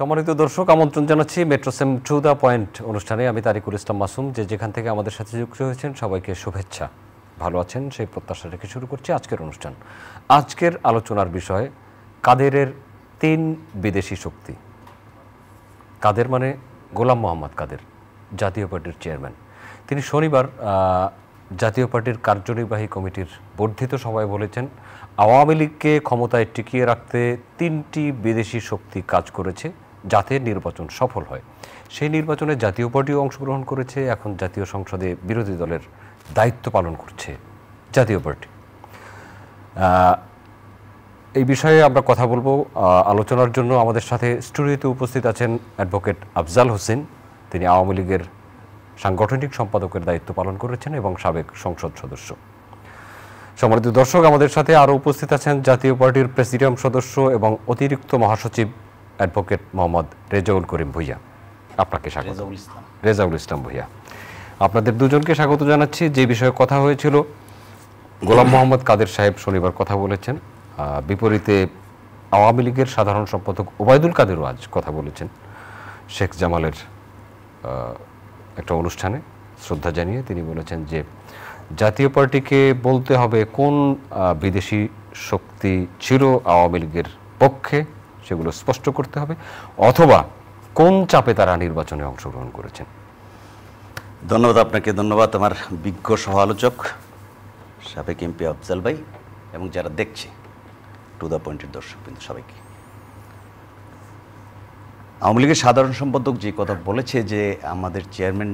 সম্মানিত দর্শক আমন্ত্রণ জানাচ্ছি মেট্রোসেম টু দ্য পয়েন্ট অনুষ্ঠানে আমি তারিকুল ইসলাম মাসুম যে যেখান থেকে আমাদের সাথে যুক্ত হয়েছেন সবাইকে শুভেচ্ছা ভালো আছেন সেই প্রত্যাশা রেখে শুরু করছি আজকের অনুষ্ঠান আজকের আলোচনার বিষয় কাদেরের তিন বিদেশি শক্তি কাদের মানে গোলাম মোহাম্মদ কাদের জাতীয় পার্টির চেয়ারম্যান তিনি শনিবার জাতীয় পার্টির কার্যনির্বাহী কমিটির বর্ধিত সভায় বলেছেন আওয়ামী লীগকে ক্ষমতায় টিকিয়ে রাখতে তিনটি বিদেশি শক্তি কাজ করেছে যাতে নির্বাচন সফল হয় সেই নির্বাচনে জাতীয় পার্টিও অংশগ্রহণ করেছে এখন জাতীয় সংসদে বিরোধী দলের দায়িত্ব পালন করছে জাতীয় পার্টি এই বিষয়ে আমরা কথা বলবো আলোচনার জন্য আমাদের সাথে স্টুডিওতে উপস্থিত আছেন অ্যাডভোকেট আফজাল হোসেন তিনি আওয়ামী লীগের সাংগঠনিক সম্পাদকের দায়িত্ব পালন করেছেন এবং সাবেক সংসদ সদস্য সমৃদ্ধ দর্শক আমাদের সাথে আরও উপস্থিত আছেন জাতীয় পার্টির প্রেসিডিয়াম সদস্য এবং অতিরিক্ত মহাসচিব অ্যাডভোকেট মোহাম্মদ রেজাউল করিম ভুইয়া আপনাকে স্বাগত রেজাউল ইসলাম ভুইয়া আপনাদের দুজনকে স্বাগত জানাচ্ছি যে বিষয়ে কথা হয়েছিল গোলাম মোহাম্মদ কাদের সাহেব শনিবার কথা বলেছেন বিপরীতে আওয়ামী লীগের সাধারণ সম্পাদক ওবায়দুল কাদেরও আজ কথা বলেছেন শেখ জামালের একটা অনুষ্ঠানে শ্রদ্ধা জানিয়ে তিনি বলেছেন যে জাতীয় পার্টিকে বলতে হবে কোন বিদেশি শক্তি ছিল আওয়ামী লীগের পক্ষে সেগুলো স্পষ্ট করতে হবে অথবা কোন চাপে তারা নির্বাচনে অংশগ্রহণ করেছেন ধন্যবাদ আপনাকে ধন্যবাদ আমার বিজ্ঞ সহ আলোচক সাবেক এমপি আফজাল ভাই এবং যারা দেখছে টু দ্য পয়েন্টের দর্শক কিন্তু সবাইকে আওয়ামী লীগের সাধারণ সম্পাদক যে কথা বলেছে যে আমাদের চেয়ারম্যান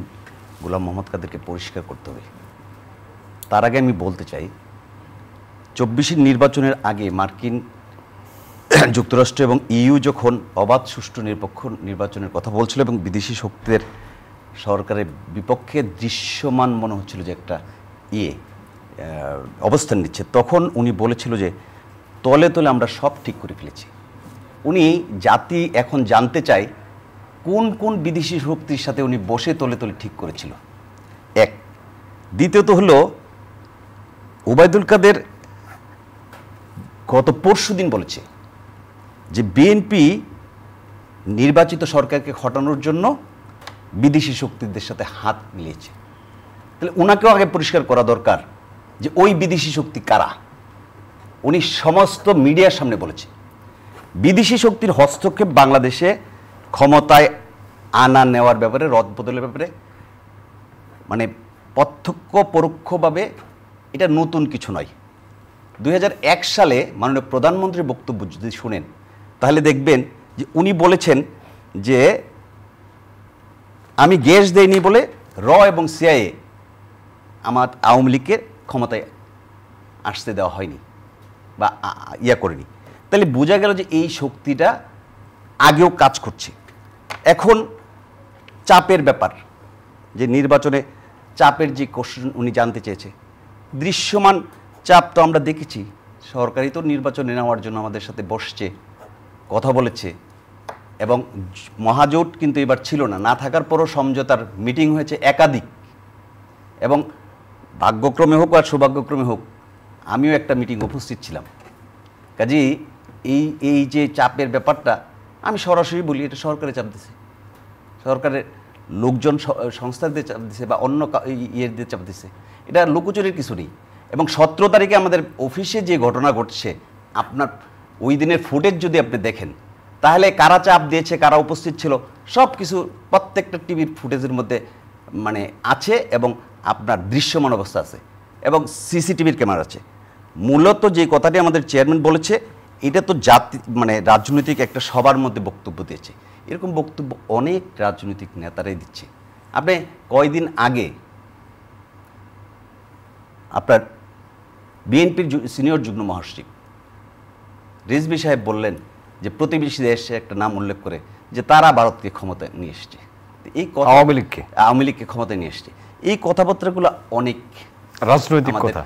গোলাম মোহাম্মদ কাদেরকে পরিষ্কার করতে হবে তার আগে আমি বলতে চাই চব্বিশের নির্বাচনের আগে মার্কিন যুক্তরাষ্ট্র এবং ইউ যখন অবাধ সুষ্ঠু নিরপেক্ষ নির্বাচনের কথা বলছিল এবং বিদেশি শক্তিদের সরকারের বিপক্ষে দৃশ্যমান মনে হচ্ছিল যে একটা ইয়ে অবস্থান নিচ্ছে তখন উনি বলেছিল যে তলে তলে আমরা সব ঠিক করে ফেলেছি উনি জাতি এখন জানতে চায় কোন কোন বিদেশি শক্তির সাথে উনি বসে তলে তলে ঠিক করেছিল এক দ্বিতীয়ত হল ওবায়দুল কাদের গত পরশু দিন বলেছে যে বিএনপি নির্বাচিত সরকারকে খটানোর জন্য বিদেশি শক্তিদের সাথে হাত মিলিয়েছে তাহলে ওনাকেও আগে পরিষ্কার করা দরকার যে ওই বিদেশি শক্তি কারা উনি সমস্ত মিডিয়ার সামনে বলেছে বিদেশি শক্তির হস্তক্ষেপ বাংলাদেশে ক্ষমতায় আনা নেওয়ার ব্যাপারে রদ বদলের ব্যাপারে মানে প্রত্যক্ষ পরোক্ষভাবে এটা নতুন কিছু নয় দুই সালে মাননীয় প্রধানমন্ত্রীর বক্তব্য যদি শুনেন তাহলে দেখবেন যে উনি বলেছেন যে আমি গ্যাস দেইনি বলে র এবং সিআইএ আমার আওয়ামী লীগের ক্ষমতায় আসতে দেওয়া হয়নি বা ইয়া করেনি তাহলে বোঝা গেল যে এই শক্তিটা আগেও কাজ করছে এখন চাপের ব্যাপার যে নির্বাচনে চাপের যে কোশ্চেন উনি জানতে চেয়েছে দৃশ্যমান চাপ তো আমরা দেখেছি সরকারই তো নির্বাচনে নেওয়ার জন্য আমাদের সাথে বসছে কথা বলেছে এবং মহাজোট কিন্তু এবার ছিল না না থাকার পরও সমঝোতার মিটিং হয়েছে একাধিক এবং ভাগ্যক্রমে হোক আর সৌভাগ্যক্রমে হোক আমিও একটা মিটিং উপস্থিত ছিলাম কাজে এই এই যে চাপের ব্যাপারটা আমি সরাসরি বলি এটা সরকারে চাপ দিছে সরকারের লোকজন সংস্থাদের চাপ দিছে বা অন্য দিয়ে চাপ দিছে এটা লোকচুরের কিছু নেই এবং সতেরো তারিখে আমাদের অফিসে যে ঘটনা ঘটছে আপনার ওই দিনের ফুটেজ যদি আপনি দেখেন তাহলে কারা চাপ দিয়েছে কারা উপস্থিত ছিল সব কিছু প্রত্যেকটা টিভির ফুটেজের মধ্যে মানে আছে এবং আপনার দৃশ্যমান অবস্থা আছে এবং সিসিটিভির ক্যামেরা আছে মূলত যে কথাটি আমাদের চেয়ারম্যান বলেছে এটা তো জাতি মানে রাজনৈতিক একটা সবার মধ্যে বক্তব্য দিয়েছে এরকম বক্তব্য অনেক রাজনৈতিক নেতারাই দিচ্ছে আপনি কয়দিন আগে আপনার বিএনপির সিনিয়র যুগ্ম মহাসচিব রিজবি সাহেব বললেন যে প্রতিবেশী দেশে একটা নাম উল্লেখ করে যে তারা ভারতকে ক্ষমতা নিয়ে এসছে এই কথা আওয়ামী লীগকে আওয়ামী লীগকে ক্ষমতায় নিয়ে এসছে এই কথাবার্তাগুলো অনেক রাজনৈতিক কথা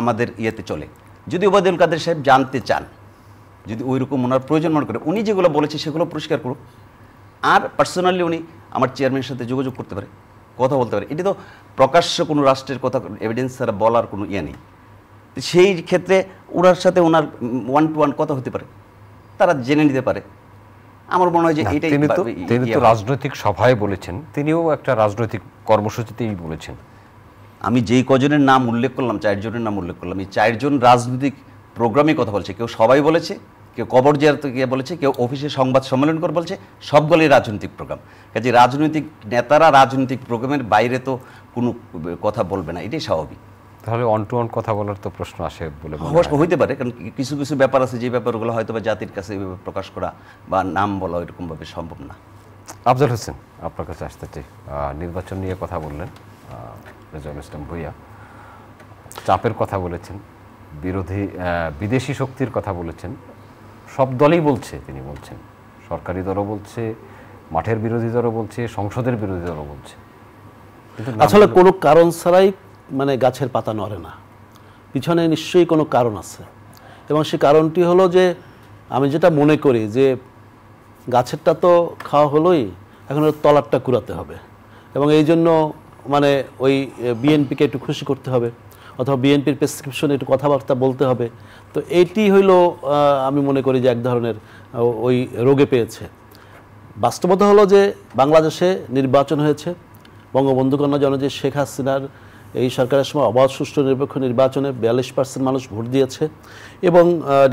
আমাদের ইয়েতে চলে যদি ওবায়দুল কাদের সাহেব জানতে চান যদি ওই রকম ওনার প্রয়োজন মনে করে উনি যেগুলো বলেছে সেগুলো পরিষ্কার করুক আর পার্সোনালি উনি আমার চেয়ারম্যানের সাথে যোগাযোগ করতে পারে কথা বলতে পারে এটি তো প্রকাশ্য কোনো রাষ্ট্রের কথা এভিডেন্স ছাড়া বলার কোনো ইয়ে নেই সেই ক্ষেত্রে ওনার সাথে ওনার ওয়ান টু ওয়ান কথা হতে পারে তারা জেনে নিতে পারে আমার মনে হয় যে এটাই তিনি তো তিনি ইয়ে তো রাজনৈতিক সভায় বলেছেন তিনিও একটা রাজনৈতিক কর্মসূচিতেই বলেছেন আমি যেই কজনের নাম উল্লেখ করলাম চারজনের নাম উল্লেখ করলাম এই চারজন রাজনৈতিক প্রোগ্রামে কথা বলছে কেউ সবাই বলেছে কেউ কবর জিয়ারতে গিয়ে বলেছে কেউ অফিসে সংবাদ সম্মেলন করে বলছে সবগুলোই রাজনৈতিক প্রোগ্রাম কাজে রাজনৈতিক নেতারা রাজনৈতিক প্রোগ্রামের বাইরে তো কোনো কথা বলবে না এটাই স্বাভাবিক তাহলে অন টু অন কথা বলার তো প্রশ্ন আসে বলে হইতে পারে কারণ কিছু কিছু ব্যাপার আছে যে ব্যাপারগুলো হয়তো বা জাতির কাছে প্রকাশ করা বা নাম বলা এরকমভাবে সম্ভব না আফজল হোসেন আপনার কাছে আসতে চাই নির্বাচন নিয়ে কথা বললেন রেজাউল ইসলাম ভুইয়া চাপের কথা বলেছেন বিরোধী বিদেশি শক্তির কথা বলেছেন সব দলই বলছে তিনি বলছেন সরকারি দলও বলছে মাঠের বিরোধী দলও বলছে সংসদের বিরোধী দলও বলছে আসলে কোনো কারণ ছাড়াই মানে গাছের পাতা নড়ে না পিছনে নিশ্চয়ই কোনো কারণ আছে এবং সে কারণটি হলো যে আমি যেটা মনে করি যে গাছেরটা তো খাওয়া হলোই এখন তলারটা কুড়াতে হবে এবং এই জন্য মানে ওই বিএনপিকে একটু খুশি করতে হবে অথবা বিএনপির প্রেসক্রিপশনে একটু কথাবার্তা বলতে হবে তো এটি হইল আমি মনে করি যে এক ধরনের ওই রোগে পেয়েছে বাস্তবতা হলো যে বাংলাদেশে নির্বাচন হয়েছে বঙ্গবন্ধু কন্যা জনজে শেখ হাসিনার এই সরকারের সময় অবাধ সুষ্ঠু নিরপেক্ষ নির্বাচনে বিয়াল্লিশ পার্সেন্ট মানুষ ভোট দিয়েছে এবং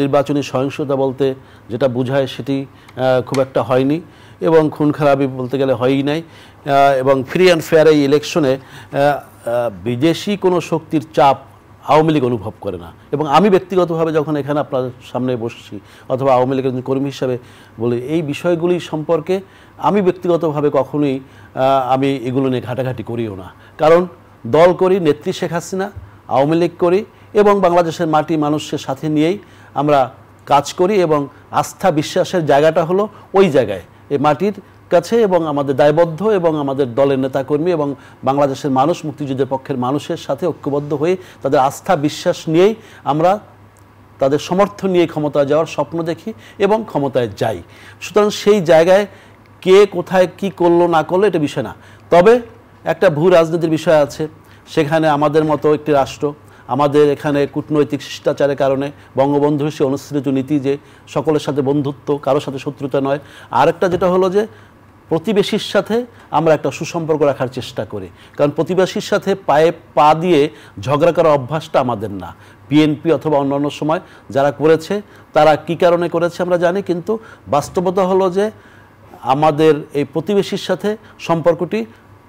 নির্বাচনী সহিংসতা বলতে যেটা বোঝায় সেটি খুব একটা হয়নি এবং খুন খারাপি বলতে গেলে হয়ই নাই এবং ফ্রি অ্যান্ড ফেয়ার এই ইলেকশনে বিদেশি কোনো শক্তির চাপ আওয়ামী লীগ অনুভব করে না এবং আমি ব্যক্তিগতভাবে যখন এখানে আপনার সামনে বসছি অথবা আওয়ামী লীগের কর্মী হিসাবে বলি এই বিষয়গুলি সম্পর্কে আমি ব্যক্তিগতভাবে কখনোই আমি এগুলো নিয়ে ঘাটাঘাটি করিও না কারণ দল করি নেত্রী শেখ হাসিনা আওয়ামী লীগ করি এবং বাংলাদেশের মাটি মানুষের সাথে নিয়েই আমরা কাজ করি এবং আস্থা বিশ্বাসের জায়গাটা হলো ওই জায়গায় এই মাটির কাছে এবং আমাদের দায়বদ্ধ এবং আমাদের দলের নেতাকর্মী এবং বাংলাদেশের মানুষ মুক্তিযুদ্ধের পক্ষের মানুষের সাথে ঐক্যবদ্ধ হয়ে তাদের আস্থা বিশ্বাস নিয়েই আমরা তাদের সমর্থন নিয়ে ক্ষমতায় যাওয়ার স্বপ্ন দেখি এবং ক্ষমতায় যাই সুতরাং সেই জায়গায় কে কোথায় কি করলো না করলো এটা বিষয় না তবে একটা ভূ রাজনীতির বিষয় আছে সেখানে আমাদের মতো একটি রাষ্ট্র আমাদের এখানে কূটনৈতিক শিষ্টাচারের কারণে বঙ্গবন্ধু সে অনুসৃত নীতি যে সকলের সাথে বন্ধুত্ব কারোর সাথে শত্রুতা নয় আরেকটা যেটা হলো যে প্রতিবেশীর সাথে আমরা একটা সুসম্পর্ক রাখার চেষ্টা করি কারণ প্রতিবেশীর সাথে পায়ে পা দিয়ে ঝগড়া করার অভ্যাসটা আমাদের না বিএনপি অথবা অন্যান্য সময় যারা করেছে তারা কি কারণে করেছে আমরা জানি কিন্তু বাস্তবতা হলো যে আমাদের এই প্রতিবেশীর সাথে সম্পর্কটি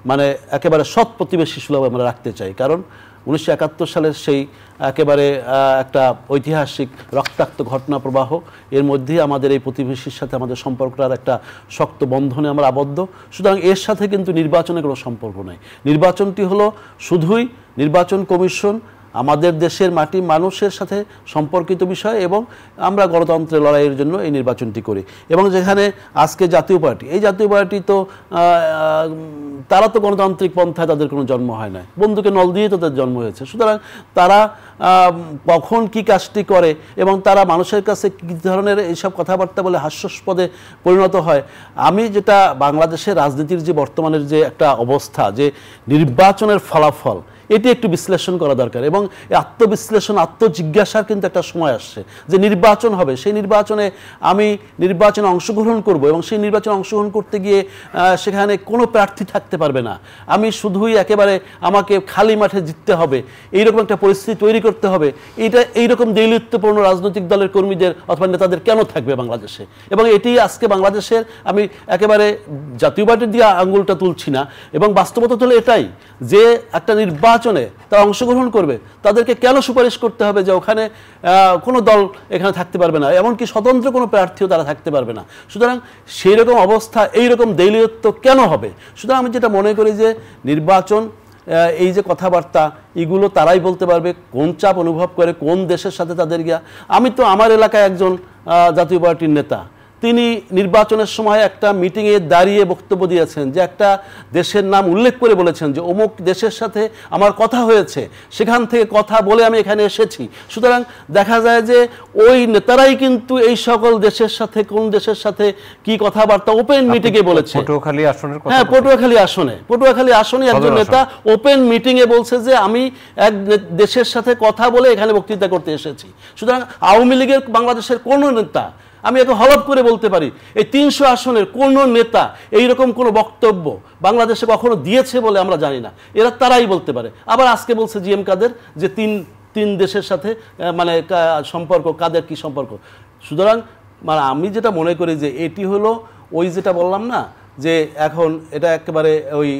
মানে একেবারে সৎ প্রতিবেশী সুলভ আমরা রাখতে চাই কারণ উনিশশো একাত্তর সালের সেই একেবারে একটা ঐতিহাসিক রক্তাক্ত ঘটনা প্রবাহ এর মধ্যে আমাদের এই প্রতিবেশীর সাথে আমাদের সম্পর্কটার একটা শক্ত বন্ধনে আমরা আবদ্ধ সুতরাং এর সাথে কিন্তু নির্বাচনের কোনো সম্পর্ক নেই নির্বাচনটি হলো শুধুই নির্বাচন কমিশন আমাদের দেশের মাটি মানুষের সাথে সম্পর্কিত বিষয় এবং আমরা গণতন্ত্রে লড়াইয়ের জন্য এই নির্বাচনটি করি এবং যেখানে আজকে জাতীয় পার্টি এই জাতীয় পার্টি তো তারা তো গণতান্ত্রিক পন্থায় তাদের কোনো জন্ম হয় না বন্ধুকে নল দিয়ে তাদের জন্ম হয়েছে সুতরাং তারা কখন কি কাজটি করে এবং তারা মানুষের কাছে কী ধরনের এইসব কথাবার্তা বলে হাস্যস্পদে পরিণত হয় আমি যেটা বাংলাদেশের রাজনীতির যে বর্তমানের যে একটা অবস্থা যে নির্বাচনের ফলাফল এটি একটু বিশ্লেষণ করা দরকার এবং আত্মবিশ্লেষণ আত্মজিজ্ঞাসার কিন্তু একটা সময় আসছে যে নির্বাচন হবে সেই নির্বাচনে আমি নির্বাচনে অংশগ্রহণ করব এবং সেই নির্বাচনে অংশগ্রহণ করতে গিয়ে সেখানে কোনো প্রার্থী থাকতে পারবে না আমি শুধুই একেবারে আমাকে খালি মাঠে জিততে হবে এইরকম একটা পরিস্থিতি তৈরি করতে হবে এটা এইরকম দৈলিত্বপূর্ণ রাজনৈতিক দলের কর্মীদের অথবা নেতাদের কেন থাকবে বাংলাদেশে এবং এটি আজকে বাংলাদেশের আমি একেবারে জাতীয় পার্টির দিয়ে আঙ্গুলটা তুলছি না এবং বাস্তবতা হলো এটাই যে একটা নির্বাচন নির্বাচনে তারা অংশগ্রহণ করবে তাদেরকে কেন সুপারিশ করতে হবে যে ওখানে কোনো দল এখানে থাকতে পারবে না এমনকি স্বতন্ত্র কোনো প্রার্থীও তারা থাকতে পারবে না সুতরাং সেই রকম অবস্থা এই রকম দলীয়ত্ব কেন হবে সুতরাং আমি যেটা মনে করি যে নির্বাচন এই যে কথাবার্তা এগুলো তারাই বলতে পারবে কোন চাপ অনুভব করে কোন দেশের সাথে তাদের গিয়া আমি তো আমার এলাকায় একজন জাতীয় পার্টির নেতা তিনি নির্বাচনের সময় একটা মিটিংয়ে দাঁড়িয়ে বক্তব্য দিয়েছেন যে একটা দেশের নাম উল্লেখ করে বলেছেন যে অমুক দেশের সাথে আমার কথা হয়েছে সেখান থেকে কথা বলে আমি এখানে এসেছি সুতরাং দেখা যায় যে ওই নেতারাই কিন্তু এই সকল দেশের সাথে কোন দেশের সাথে কি কথাবার্তা ওপেন মিটিংয়ে বলেছে পটুয়াখালী আসনের হ্যাঁ পটুয়াখালী আসনে পটুয়াখালী আসনে একজন নেতা ওপেন মিটিংয়ে বলছে যে আমি এক দেশের সাথে কথা বলে এখানে বক্তৃতা করতে এসেছি সুতরাং আওয়ামী লীগের বাংলাদেশের কোনো নেতা আমি এত হলপ করে বলতে পারি এই তিনশো আসনের কোন নেতা এইরকম কোনো বক্তব্য বাংলাদেশে কখনো দিয়েছে বলে আমরা জানি না এরা তারাই বলতে পারে আবার আজকে বলছে জি এম কাদের যে তিন তিন দেশের সাথে মানে সম্পর্ক কাদের কি সম্পর্ক সুতরাং মানে আমি যেটা মনে করি যে এটি হলো ওই যেটা বললাম না যে এখন এটা একেবারে ওই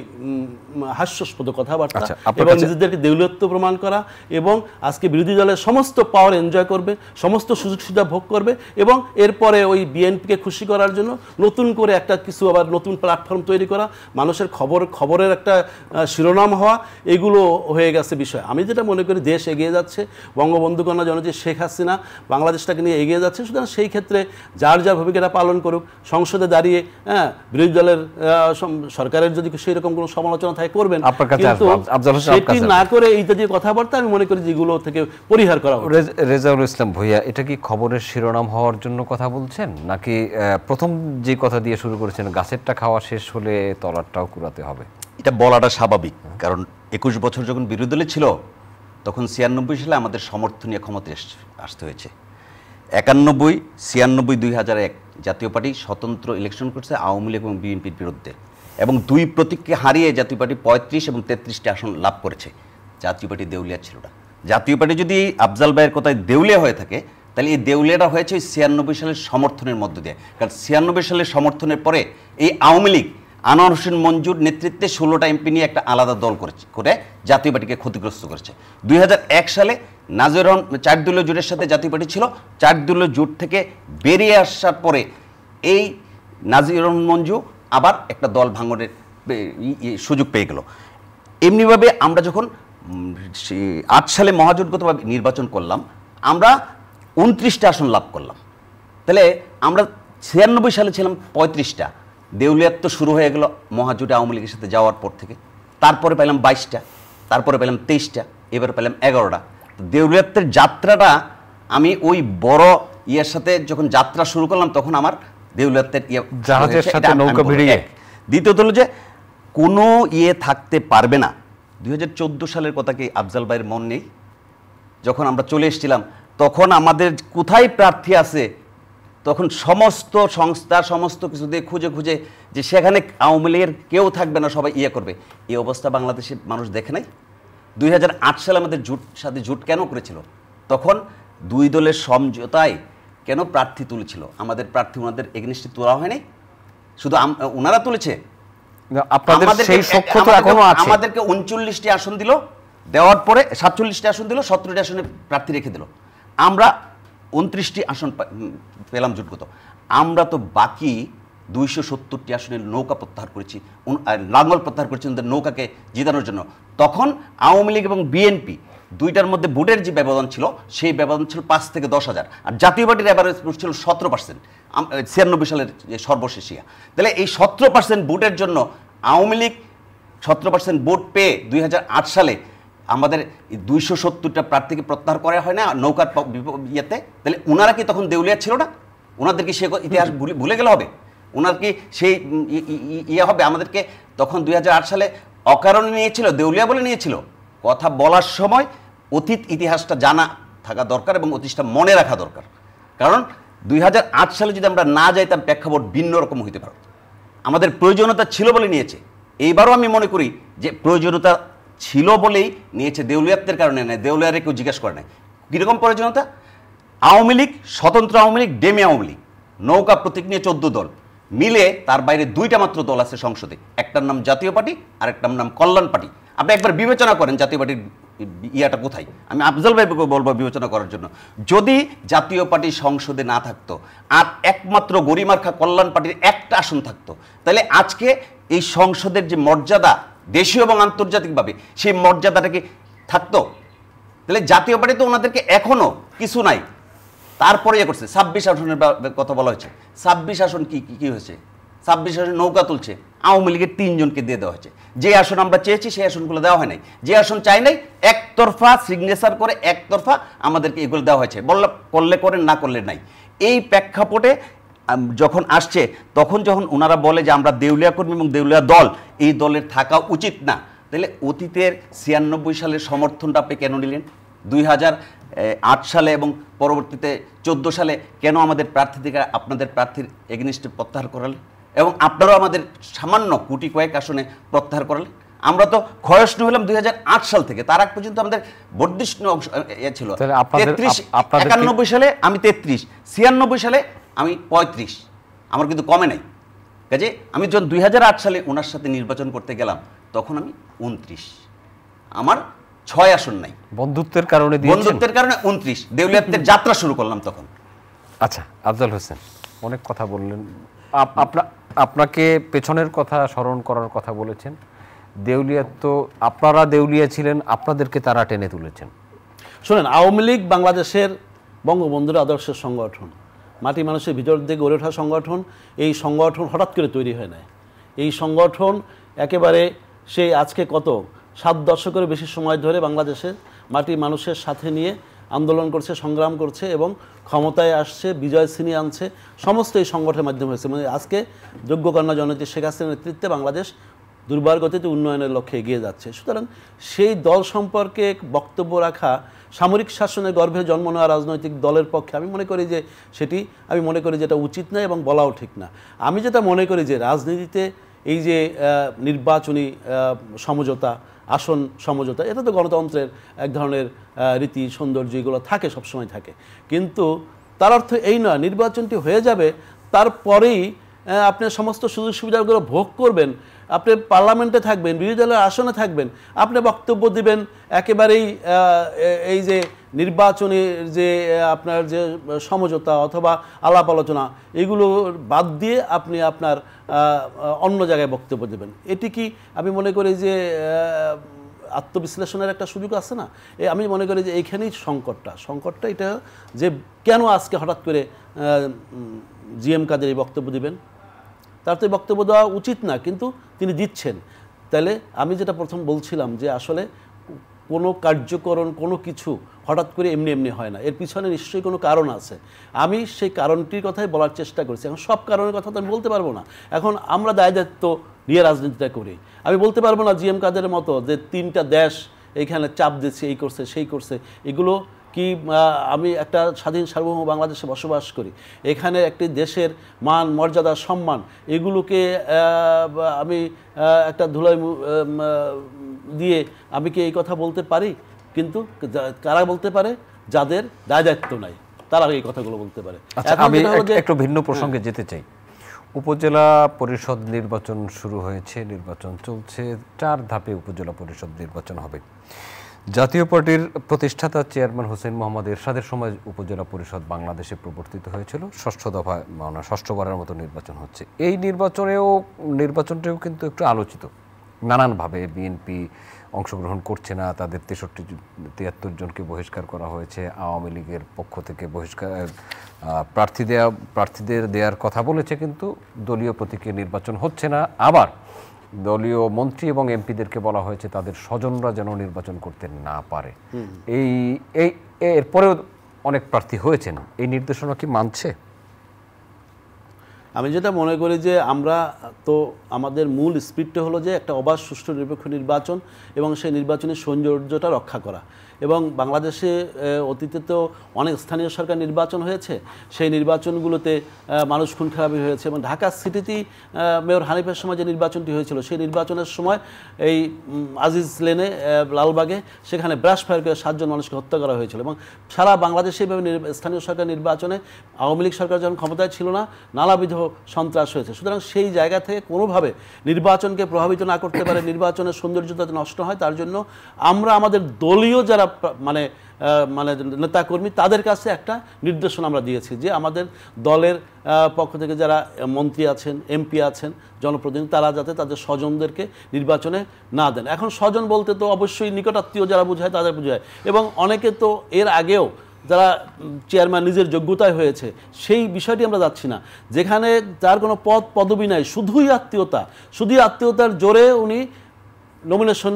হাস্যস্পদ কথাবার্তা আচ্ছা, এবং নিজেদেরকে দেউলত্ব প্রমাণ করা এবং আজকে বিরোধী দলের সমস্ত পাওয়ার এনজয় করবে সমস্ত সুযোগ সুবিধা ভোগ করবে এবং এরপরে ওই বিএনপিকে খুশি করার জন্য নতুন করে একটা কিছু আবার নতুন প্ল্যাটফর্ম তৈরি করা মানুষের খবর খবরের একটা শিরোনাম হওয়া এগুলো হয়ে গেছে বিষয় আমি যেটা মনে করি দেশ এগিয়ে যাচ্ছে বঙ্গবন্ধু কন্যা জনজী শেখ হাসিনা বাংলাদেশটাকে নিয়ে এগিয়ে যাচ্ছে সুতরাং সেই ক্ষেত্রে যার যার ভূমিকাটা পালন করুক সংসদে দাঁড়িয়ে হ্যাঁ বিরোধী দলের দলের সরকারের যদি সেই রকম কোনো সমালোচনা থাকে করবেন কিন্তু সেটি না করে এই জাতীয় কথাবার্তা আমি মনে করি যেগুলো থেকে পরিহার করা রেজাউল ইসলাম ভূঁইয়া এটা কি খবরের শিরোনাম হওয়ার জন্য কথা বলছেন নাকি প্রথম যে কথা দিয়ে শুরু করেছেন গাছেরটা খাওয়া শেষ হলে তলারটাও কুড়াতে হবে এটা বলাটা স্বাভাবিক কারণ একুশ বছর যখন বিরোধী দলে ছিল তখন ছিয়ানব্বই সালে আমাদের সমর্থনীয় ক্ষমতা আসতে হয়েছে একানব্বই ছিয়ানব্বই দুই হাজার এক জাতীয় পার্টি স্বতন্ত্র ইলেকশন করছে আওয়ামী লীগ এবং বিএনপির বিরুদ্ধে এবং দুই প্রতীককে হারিয়ে জাতীয় পার্টি পঁয়ত্রিশ এবং তেত্রিশটি আসন লাভ করেছে জাতীয় পার্টি দেউলিয়া ছিল না জাতীয় পার্টি যদি আফজাল ভাইয়ের কথায় দেউলিয়া হয়ে থাকে তাহলে এই দেউলিয়াটা হয়েছে ওই ছিয়ানব্বই সালের সমর্থনের মধ্য দিয়ে কারণ ছিয়ানব্বই সালের সমর্থনের পরে এই আওয়ামী লীগ আনোয়ার হোসেন মঞ্জুর নেতৃত্বে ষোলোটা এমপি নিয়ে একটা আলাদা দল করেছে করে জাতীয় পার্টিকে ক্ষতিগ্রস্ত করেছে দুই সালে নাজেরন চারদলীয় জোটের সাথে জাতীয় পার্টি ছিল চারদলীয় জোট থেকে বেরিয়ে আসার পরে এই নাজিরন মঞ্জু আবার একটা দল ভাঙনের সুযোগ পেয়ে গেল এমনিভাবে আমরা যখন আট সালে মহাজোটগতভাবে নির্বাচন করলাম আমরা উনত্রিশটা আসন লাভ করলাম তাহলে আমরা ছিয়ানব্বই সালে ছিলাম পঁয়ত্রিশটা দেউলিয়াত তো শুরু হয়ে গেল মহাজোটে আওয়ামী লীগের সাথে যাওয়ার পর থেকে তারপরে পেলাম বাইশটা তারপরে পেলাম তেইশটা এবার পেলাম এগারোটা দেউলিয়াত্রের যাত্রাটা আমি ওই বড় ইয়ের সাথে যখন যাত্রা শুরু করলাম তখন আমার দেউলিয়াত্রের ইয়ে নৌকা ভিড়িয়ে দ্বিতীয়ত হলো যে কোনো ইয়ে থাকতে পারবে না দুই সালের কথা কি আফজাল ভাইয়ের মন নেই যখন আমরা চলে এসেছিলাম তখন আমাদের কোথায় প্রার্থী আছে তখন সমস্ত সংস্থা সমস্ত কিছু দিয়ে খুঁজে খুঁজে যে সেখানে আওয়ামী লীগের কেউ থাকবে না সবাই ইয়ে করবে এই অবস্থা বাংলাদেশের মানুষ দেখে নাই দুই সালে আমাদের জোট সাথে জোট কেন করেছিল তখন দুই দলের সমঝোতায় কেন প্রার্থী তুলেছিল আমাদের প্রার্থী ওনাদের এগেনিস্টে তোলা হয়নি শুধু ওনারা তুলেছে আমাদেরকে উনচল্লিশটি আসন দিল দেওয়ার পরে সাতচল্লিশটি আসন দিল সতেরোটি আসনে প্রার্থী রেখে দিল আমরা উনত্রিশটি আসন পেলাম জোটগত আমরা তো বাকি দুইশো সত্তরটি আসনের নৌকা প্রত্যাহার করেছি লাঙ্গল প্রত্যাহার করেছি তাদের নৌকাকে জিতানোর জন্য তখন আওয়ামী লীগ এবং বিএনপি দুইটার মধ্যে ভোটের যে ব্যবধান ছিল সেই ব্যবধান ছিল পাঁচ থেকে দশ হাজার আর জাতীয় পার্টির অ্যাভারেজ ভোট ছিল সতেরো পার্সেন্ট ছিয়ানব্বই সালের যে সর্বশেষিয়া তাহলে এই সতেরো পার্সেন্ট ভোটের জন্য আওয়ামী লীগ সতেরো পার্সেন্ট ভোট পেয়ে দুই সালে আমাদের দুইশো সত্তরটা প্রার্থীকে প্রত্যাহার করা হয় না নৌকার ইয়েতে তাহলে ওনারা কি তখন দেউলিয়া ছিল না ওনাদের কি সে ইতিহাস ভুলে গেলে হবে ওনার কি সেই ইয়ে হবে আমাদেরকে তখন দুই সালে অকারণে নিয়েছিল দেউলিয়া বলে নিয়েছিল কথা বলার সময় অতীত ইতিহাসটা জানা থাকা দরকার এবং অতীতটা মনে রাখা দরকার কারণ দুই সালে যদি আমরা না যাইতাম প্রেক্ষাপট ভিন্ন রকম হইতে পারত আমাদের প্রয়োজনীয়তা ছিল বলে নিয়েছে এইবারও আমি মনে করি যে প্রয়োজনীয়তা ছিল বলেই নিয়েছে দেউলিয়াত্বের কারণে নেয় দেউলিয়ারে কেউ জিজ্ঞেস করে নেয় কীরকম প্রয়োজনীয়তা আওয়ামী লীগ স্বতন্ত্র আওয়ামী লীগ ডেমে আওয়ামী লীগ নৌকা প্রতীক নিয়ে চোদ্দ দল মিলে তার বাইরে দুইটা মাত্র দল আছে সংসদে একটার নাম জাতীয় পার্টি আর একটার নাম কল্যাণ পার্টি আপনি একবার বিবেচনা করেন জাতীয় পার্টির ইয়াটা কোথায় আমি আফজল ভাইকে বলবো বিবেচনা করার জন্য যদি জাতীয় পার্টি সংসদে না থাকতো আর একমাত্র গরিমার্খা কল্যাণ পার্টির একটা আসন থাকতো তাহলে আজকে এই সংসদের যে মর্যাদা দেশীয় এবং আন্তর্জাতিকভাবে সেই মর্যাদাটাকে থাকতো তাহলে জাতীয় পার্টি তো ওনাদেরকে এখনও কিছু নাই তারপরে ইয়ে করছে ছাব্বিশ আসনের কথা বলা হয়েছে ছাব্বিশ আসন কি কি হয়েছে ছাব্বিশ শাসন নৌকা তুলছে আওয়ামী লীগের তিনজনকে দিয়ে দেওয়া হয়েছে যে আসন আমরা চেয়েছি সেই আসনগুলো দেওয়া হয় নাই যে আসন চাই নাই একতরফা সিগনেচার করে একতরফা আমাদেরকে এগুলো দেওয়া হয়েছে বললে করলে করে না করলে নাই এই প্রেক্ষাপটে যখন আসছে তখন যখন ওনারা বলে যে আমরা দেউলিয়া কর্মী এবং দেউলিয়া দল এই দলের থাকা উচিত না তাহলে অতীতের ছিয়ানব্বই সালের সমর্থনটা আপনি কেন নিলেন দুই হাজার আট সালে এবং পরবর্তীতে চোদ্দ সালে কেন আমাদের প্রার্থী থেকে আপনাদের প্রার্থীর এগনিস্টে প্রত্যাহার করালেন এবং আপনারাও আমাদের সামান্য কুটি কয়েক আসনে প্রত্যাহার করালেন আমরা তো ক্ষয়ষ্ণু হলাম দুই সাল থেকে তার আগ পর্যন্ত আমাদের বর্ধিষ্ণ অংশ ইয়ে ছিল তেত্রিশ একানব্বই সালে আমি তেত্রিশ ছিয়ানব্বই সালে আমি পঁয়ত্রিশ আমার কিন্তু কমে নাই কাজে আমি যখন দুই সালে ওনার সাথে নির্বাচন করতে গেলাম তখন আমি উনত্রিশ আমার ছয় আসন নাই বন্ধুত্বের কারণে বন্ধুত্বের কারণে উনত্রিশ দেউলিয়াতের যাত্রা শুরু করলাম তখন আচ্ছা আফজাল হোসেন অনেক কথা বললেন আপনা আপনাকে পেছনের কথা স্মরণ করার কথা বলেছেন দেউলিয়া তো আপনারা দেউলিয়া ছিলেন আপনাদেরকে তারা টেনে তুলেছেন শোনেন আওয়ামী লীগ বাংলাদেশের বঙ্গবন্ধুর আদর্শের সংগঠন মাটি মানুষের ভিতর দিয়ে গড়ে ওঠা সংগঠন এই সংগঠন হঠাৎ করে তৈরি হয় না এই সংগঠন একেবারে সেই আজকে কত সাত দশকের বেশি সময় ধরে বাংলাদেশের মাটি মানুষের সাথে নিয়ে আন্দোলন করছে সংগ্রাম করছে এবং ক্ষমতায় আসছে বিজয় সিনী আনছে সমস্ত এই সংগঠনের মাধ্যমে হয়েছে মানে আজকে যোগ্য কন্যা জনতী শেখ হাসিনার নেতৃত্বে বাংলাদেশ দুর্বার গতিতে উন্নয়নের লক্ষ্যে এগিয়ে যাচ্ছে সুতরাং সেই দল সম্পর্কে বক্তব্য রাখা সামরিক শাসনের গর্ভে জন্ম নেওয়া রাজনৈতিক দলের পক্ষে আমি মনে করি যে সেটি আমি মনে করি যেটা উচিত না এবং বলাও ঠিক না আমি যেটা মনে করি যে রাজনীতিতে এই যে নির্বাচনী সমঝোতা আসন সমঝোতা এটা তো গণতন্ত্রের এক ধরনের রীতি সৌন্দর্য এগুলো থাকে সবসময় থাকে কিন্তু তার অর্থ এই নয় নির্বাচনটি হয়ে যাবে তারপরেই আপনি সমস্ত সুযোগ সুবিধাগুলো ভোগ করবেন আপনি পার্লামেন্টে থাকবেন বিরোধী দলের আসনে থাকবেন আপনি বক্তব্য দিবেন একেবারেই এই যে নির্বাচনের যে আপনার যে সমঝোতা অথবা আলাপ আলোচনা এগুলো বাদ দিয়ে আপনি আপনার অন্য জায়গায় বক্তব্য দেবেন এটি কি আমি মনে করি যে আত্মবিশ্লেষণের একটা সুযোগ আছে না আমি মনে করি যে এইখানেই সংকটটা সংকটটা এটা যে কেন আজকে হঠাৎ করে জিএম কাদের এই বক্তব্য দেবেন তার তো বক্তব্য দেওয়া উচিত না কিন্তু তিনি দিচ্ছেন তাহলে আমি যেটা প্রথম বলছিলাম যে আসলে কোনো কার্যকরণ কোনো কিছু হঠাৎ করে এমনি এমনি হয় না এর পিছনে নিশ্চয়ই কোনো কারণ আছে আমি সেই কারণটির কথাই বলার চেষ্টা করছি এখন সব কারণের কথা তো আমি বলতে পারবো না এখন আমরা দায় দায়িত্ব নিয়ে রাজনীতিটা করি আমি বলতে পারবো না জিএম কাদের মতো যে তিনটা দেশ এইখানে চাপ দিচ্ছে এই করছে সেই করছে এগুলো কি আমি একটা স্বাধীন সার্বভৌম বাংলাদেশে বসবাস করি এখানে একটি দেশের মান মর্যাদা সম্মান এগুলোকে আমি একটা ধুলাই দিয়ে আমি কি এই কথা বলতে পারি কিন্তু কারা বলতে পারে যাদের দায় দায়িত্ব নাই তারা এই কথাগুলো বলতে পারে আচ্ছা, আমি একটু ভিন্ন প্রসঙ্গে যেতে চাই উপজেলা পরিষদ নির্বাচন শুরু হয়েছে নির্বাচন চলছে চার ধাপে উপজেলা পরিষদ নির্বাচন হবে জাতীয় পার্টির প্রতিষ্ঠাতা চেয়ারম্যান হোসেন মোহাম্মদ এরশাদের সময় উপজেলা পরিষদ বাংলাদেশে প্রবর্তিত হয়েছিল ষষ্ঠ দফায় মানে ষষ্ঠবারের মতো নির্বাচন হচ্ছে এই নির্বাচনেও নির্বাচনটাও কিন্তু একটু আলোচিত নানানভাবে বিএনপি অংশগ্রহণ করছে না তাদের তেষট্টি তিয়াত্তর জনকে বহিষ্কার করা হয়েছে আওয়ামী লীগের পক্ষ থেকে বহিষ্কার প্রার্থী দেয়া প্রার্থীদের দেওয়ার কথা বলেছে কিন্তু দলীয় প্রতীকে নির্বাচন হচ্ছে না আবার দলীয় মন্ত্রী এবং এমপিদেরকে বলা হয়েছে তাদের স্বজনরা যেন নির্বাচন করতে না পারে এই এই এরপরেও অনেক প্রার্থী হয়েছেন এই নির্দেশনা কি মানছে আমি যেটা মনে করি যে আমরা তো আমাদের মূল স্পিডটা হলো যে একটা অবাধ সুষ্ঠু নিরপেক্ষ নির্বাচন এবং সেই নির্বাচনের সৌন্দর্যটা রক্ষা করা এবং বাংলাদেশে অতীতে তো অনেক স্থানীয় সরকার নির্বাচন হয়েছে সেই নির্বাচনগুলোতে মানুষ খুন খারাপি হয়েছে এবং ঢাকা সিটিতেই মেয়র হানিফের সময় যে নির্বাচনটি হয়েছিল সেই নির্বাচনের সময় এই আজিজ লেনে লালবাগে সেখানে ব্রাশ ফায়ার করে সাতজন মানুষকে হত্যা করা হয়েছিল এবং সারা বাংলাদেশে এইভাবে স্থানীয় সরকার নির্বাচনে আওয়ামী লীগ সরকার যখন ক্ষমতায় ছিল না নানাবিধ সন্ত্রাস হয়েছে সুতরাং সেই জায়গা থেকে কোনোভাবে নির্বাচনকে প্রভাবিত না করতে পারে নির্বাচনের সৌন্দর্যতা নষ্ট হয় তার জন্য আমরা আমাদের দলীয় যারা মানে মানে নেতাকর্মী তাদের কাছে একটা নির্দেশনা আমরা দিয়েছি যে আমাদের দলের পক্ষ থেকে যারা মন্ত্রী আছেন এমপি আছেন জনপ্রতিনিধি তারা যাতে তাদের স্বজনদেরকে নির্বাচনে না দেন এখন স্বজন বলতে তো অবশ্যই নিকটাত্মীয় যারা বোঝায় তাদের বোঝায় এবং অনেকে তো এর আগেও যারা চেয়ারম্যান নিজের যোগ্যতায় হয়েছে সেই বিষয়টি আমরা যাচ্ছি না যেখানে তার কোনো পদ পদবি নাই শুধুই আত্মীয়তা শুধুই আত্মীয়তার জোরে উনি নমিনেশন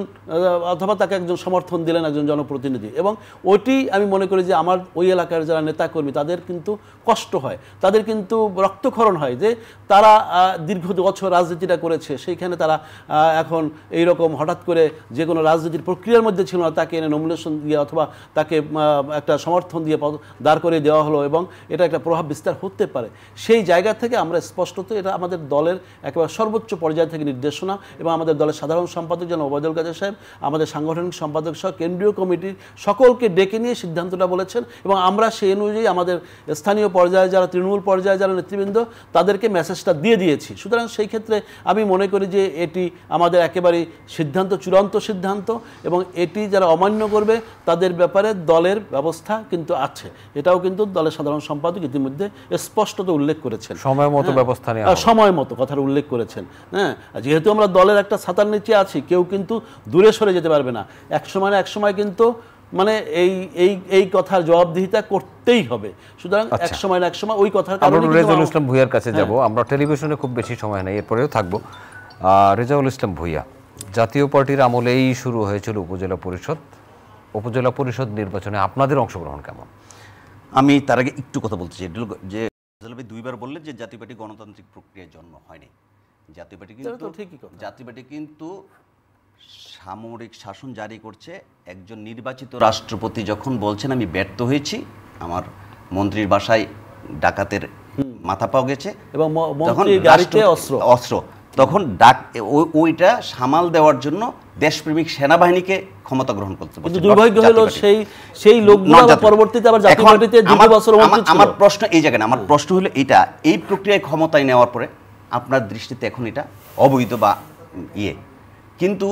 অথবা তাকে একজন সমর্থন দিলেন একজন জনপ্রতিনিধি এবং ওইটি আমি মনে করি যে আমার ওই এলাকার যারা নেতাকর্মী তাদের কিন্তু কষ্ট হয় তাদের কিন্তু রক্তক্ষরণ হয় যে তারা দীর্ঘ বছর রাজনীতিটা করেছে সেইখানে তারা এখন এই রকম হঠাৎ করে যে কোনো রাজনীতির প্রক্রিয়ার মধ্যে ছিল না তাকে এনে নমিনেশন দিয়ে অথবা তাকে একটা সমর্থন দিয়ে দাঁড় করে দেওয়া হলো এবং এটা একটা প্রভাব বিস্তার হতে পারে সেই জায়গা থেকে আমরা স্পষ্টত এটা আমাদের দলের একেবারে সর্বোচ্চ পর্যায় থেকে নির্দেশনা এবং আমাদের দলের সাধারণ সম্পাদক জনাব ওবায়দুল কাদের সাহেব আমাদের সাংগঠনিক সম্পাদক সহ কেন্দ্রীয় কমিটির সকলকে ডেকে নিয়ে সিদ্ধান্তটা বলেছেন এবং আমরা সেই অনুযায়ী আমাদের স্থানীয় পর্যায়ে যারা তৃণমূল পর্যায়ে যারা নেতৃবৃন্দ তাদেরকে মেসেজটা দিয়ে দিয়েছি সুতরাং সেই ক্ষেত্রে আমি মনে করি যে এটি আমাদের একেবারে সিদ্ধান্ত চূড়ান্ত সিদ্ধান্ত এবং এটি যারা অমান্য করবে তাদের ব্যাপারে দলের ব্যবস্থা কিন্তু আছে এটাও কিন্তু দলের সাধারণ সম্পাদক ইতিমধ্যে স্পষ্টত উল্লেখ করেছেন সময় মতো হ্যাঁ। ব্যবস্থা নেওয়া সময় মতো কথার উল্লেখ করেছেন হ্যাঁ যেহেতু আমরা দলের একটা ছাতার নিচে আছি কেউ কেউ কিন্তু দূরে সরে যেতে পারবে না এক সময় না এক সময় কিন্তু মানে এই এই এই কথার জবাবদিহিতা করতেই হবে সুতরাং আচ্ছা। এক সময় না এক সময় ওই কথার কারণে রেজাউল ইসলাম ভুইয়ার কাছে হ্যাঁ। যাব আমরা টেলিভিশনে খুব বেশি সময় নেই এরপরেও থাকবো রেজাউল ইসলাম ভুইয়া জাতীয় পার্টির আমলেই শুরু হয়েছিল উপজেলা পরিষদ উপজেলা পরিষদ নির্বাচনে আপনাদের অংশগ্রহণ কেমন আমি তার আগে একটু কথা বলতে চাই যে দুইবার বললেন যে জাতীয় পার্টি গণতান্ত্রিক প্রক্রিয়ার জন্ম হয়নি জাতীয় পার্টি কিন্তু জাতীয় পার্টি কিন্তু সামরিক শাসন জারি করছে একজন নির্বাচিত রাষ্ট্রপতি যখন বলছেন আমি ব্যর্থ হয়েছি আমার মন্ত্রীর বাসায় ডাকাতের মাথা পাওয়া গেছে এবং অস্ত্র অস্ত্র তখন ডাক ওইটা সামাল দেওয়ার জন্য দেশপ্রেমিক সেনাবাহিনীকে ক্ষমতা গ্রহণ করতে কিন্তু দুর্ভাগ্য হলো সেই সেই লোকগুলো পরবর্তীতে আবার জাতীয় পার্টিতে আমার প্রশ্ন এই জায়গায় আমার প্রশ্ন হলো এটা এই প্রক্রিয়ায় ক্ষমতায় নেওয়ার পরে আপনার দৃষ্টিতে এখন এটা অবৈধ বা ইয়ে কিন্তু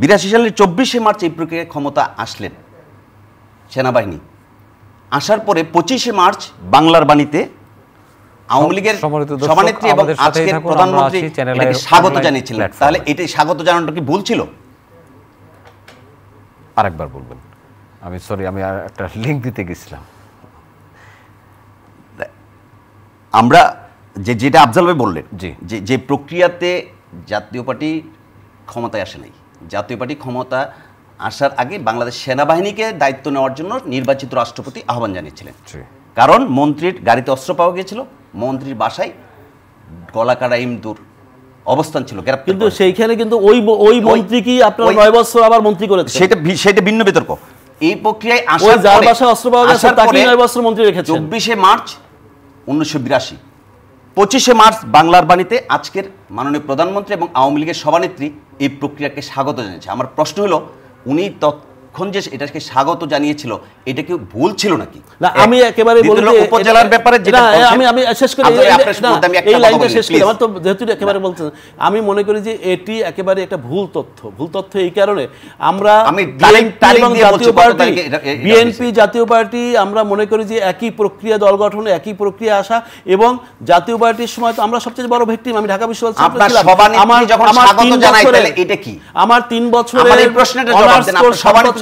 বিরাশি সালের চব্বিশে মার্চ এই প্রক্রিয়ায় ক্ষমতা আসলেন সেনাবাহিনী আসার পরে পঁচিশে মার্চ বাংলার বাণীতে আওয়ামী লীগের সভানেত্রী এবং আজকের প্রধানমন্ত্রী এটাকে স্বাগত জানিয়েছিলেন তাহলে এটাই স্বাগত জানানোটা কি ভুল ছিল আরেকবার বলবেন আমি সরি আমি আর একটা লিঙ্ক দিতে গেছিলাম আমরা যে যেটা আফজাল ভাই বললেন যে যে প্রক্রিয়াতে জাতীয় পার্টি ক্ষমতায় আসে নাই জাতীয় পার্টি ক্ষমতা আসার আগে বাংলাদেশ সেনাবাহিনীকে দায়িত্ব নেওয়ার জন্য নির্বাচিত রাষ্ট্রপতি আহ্বান জানিয়েছিলেন কারণ মন্ত্রীর গাড়িতে অস্ত্র পাওয়া গিয়েছিল মন্ত্রীর বাসায় গলাকাটা ইমদুর অবস্থান ছিল কিন্তু সেইখানে কিন্তু ওই ওই মন্ত্রী কি আপনার নয় বছর আবার মন্ত্রী করে সেটা সেটা ভিন্ন বিতর্ক এই প্রক্রিয়ায় আসার পরে অস্ত্র পাওয়া গেছে তাকে নয় বছর মন্ত্রী রেখেছে চব্বিশে মার্চ উনিশশো বিরাশি পঁচিশে মার্চ বাংলার বাণীতে আজকের মাননীয় প্রধানমন্ত্রী এবং আওয়ামী লীগের সভানেত্রী এই প্রক্রিয়াকে স্বাগত জানিয়েছে আমার প্রশ্ন হলো উনি তথ্য যতক্ষণ যে এটাকে স্বাগত জানিয়েছিল এটা কি ভুল ছিল নাকি না আমি একেবারে উপজেলার ব্যাপারে যেটা আমি আমি শেষ করি এই লাইনটা শেষ করি আমার তো যেহেতু একেবারে বলছেন আমি মনে করি যে এটি একেবারে একটা ভুল তথ্য ভুল তথ্য এই কারণে আমরা আমি জাতীয় পার্টি বিএনপি জাতীয় পার্টি আমরা মনে করি যে একই প্রক্রিয়া দল গঠনে একই প্রক্রিয়া আসা এবং জাতীয় পার্টির সময় তো আমরা সবচেয়ে বড় ভিকটিম আমি ঢাকা বিশ্ববিদ্যালয় আমার যখন স্বাগত জানাই তাহলে এটা কি আমার তিন বছরের প্রশ্নটা জবাব দেন আপনি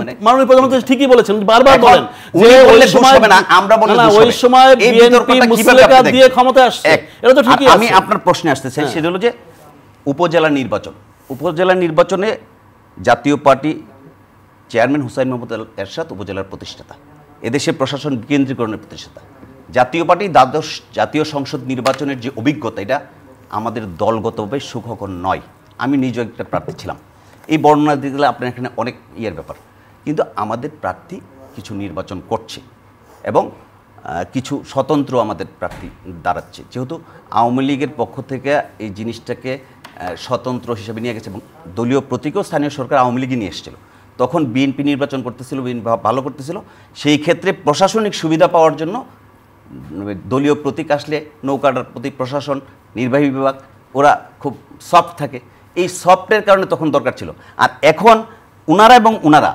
মানে আমি আপনার প্রশ্নে আসতে হ্যাঁ। সেটা হলো যে উপজেলা নির্বাচন উপজেলা নির্বাচনে জাতীয় পার্টি চেয়ারম্যান হুসাইন মোহাম্মদ এরশাদ উপজেলার প্রতিষ্ঠাতা এদেশের প্রশাসন বিকেন্দ্রীকরণের প্রতিষ্ঠাতা জাতীয় পার্টি দ্বাদশ জাতীয় সংসদ নির্বাচনের যে অভিজ্ঞতা এটা আমাদের দলগতভাবে সুখকর নয় আমি নিজ একটা প্রার্থী ছিলাম এই বর্ণনা দিতে গেলে আপনার এখানে অনেক ইয়ের ব্যাপার কিন্তু আমাদের প্রার্থী কিছু নির্বাচন করছে এবং কিছু স্বতন্ত্র আমাদের প্রার্থী দাঁড়াচ্ছে যেহেতু আওয়ামী লীগের পক্ষ থেকে এই জিনিসটাকে স্বতন্ত্র হিসেবে নিয়ে গেছে এবং দলীয় প্রতীকও স্থানীয় সরকার আওয়ামী লীগই নিয়ে এসেছিল তখন বিএনপি নির্বাচন করতেছিল বিএনপি ভালো করতেছিল সেই ক্ষেত্রে প্রশাসনিক সুবিধা পাওয়ার জন্য দলীয় প্রতীক আসলে নৌকাটার প্রতি প্রশাসন নির্বাহী বিভাগ ওরা খুব সফট থাকে এই সফটের কারণে তখন দরকার ছিল আর এখন উনারা এবং উনারা